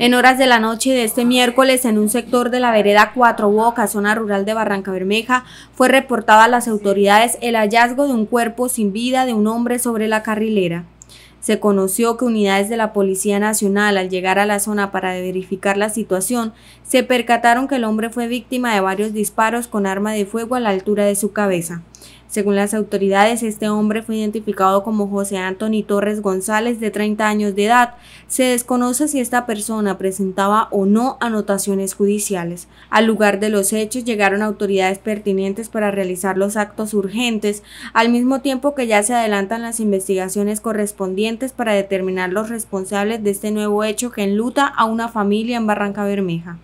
En horas de la noche de este miércoles, en un sector de la vereda Cuatro Boca, zona rural de Barranca Bermeja, fue reportado a las autoridades el hallazgo de un cuerpo sin vida de un hombre sobre la carrilera. Se conoció que unidades de la Policía Nacional, al llegar a la zona para verificar la situación, se percataron que el hombre fue víctima de varios disparos con arma de fuego a la altura de su cabeza. Según las autoridades, este hombre fue identificado como José Antonio Torres González, de 30 años de edad. Se desconoce si esta persona presentaba o no anotaciones judiciales. Al lugar de los hechos llegaron autoridades pertinentes para realizar los actos urgentes, al mismo tiempo que ya se adelantan las investigaciones correspondientes para determinar los responsables de este nuevo hecho que enluta a una familia en Barranca Bermeja.